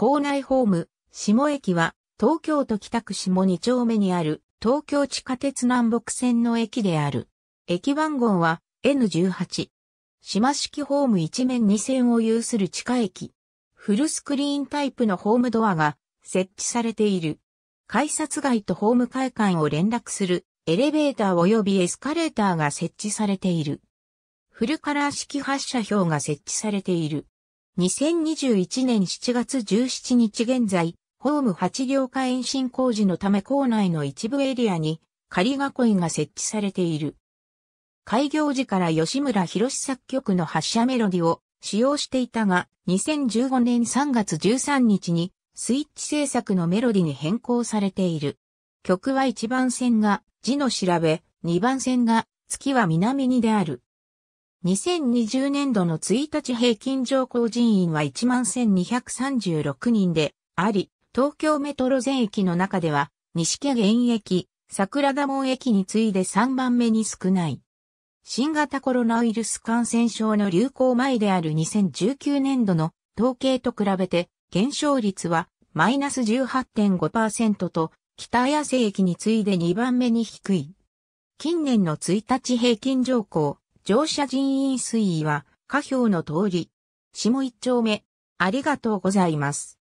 校内ホーム、下駅は、東京都北区下2丁目にある、東京地下鉄南北線の駅である。駅番号は、N18。島式ホーム1面2線を有する地下駅。フルスクリーンタイプのホームドアが設置されている。改札外とホーム会館を連絡するエレベーター及びエスカレーターが設置されている。フルカラー式発射表が設置されている。2021年7月17日現在、ホーム8両化延伸工事のため構内の一部エリアに仮囲いが設置されている。開業時から吉村博作曲の発車メロディを使用していたが、2015年3月13日にスイッチ制作のメロディに変更されている。曲は1番線が字の調べ、2番線が月は南にである。2020年度の1日平均乗降人員は11,236人であり、東京メトロ全駅の中では、西家現駅、桜田門駅に次いで3番目に少ない。新型コロナウイルス感染症の流行前である2019年度の統計と比べて、減少率はマイナス18.5%と、北綾瀬駅に次いで2番目に低い。近年の1日平均乗降、乗車人員推移は、下表の通り。下一丁目、ありがとうございます。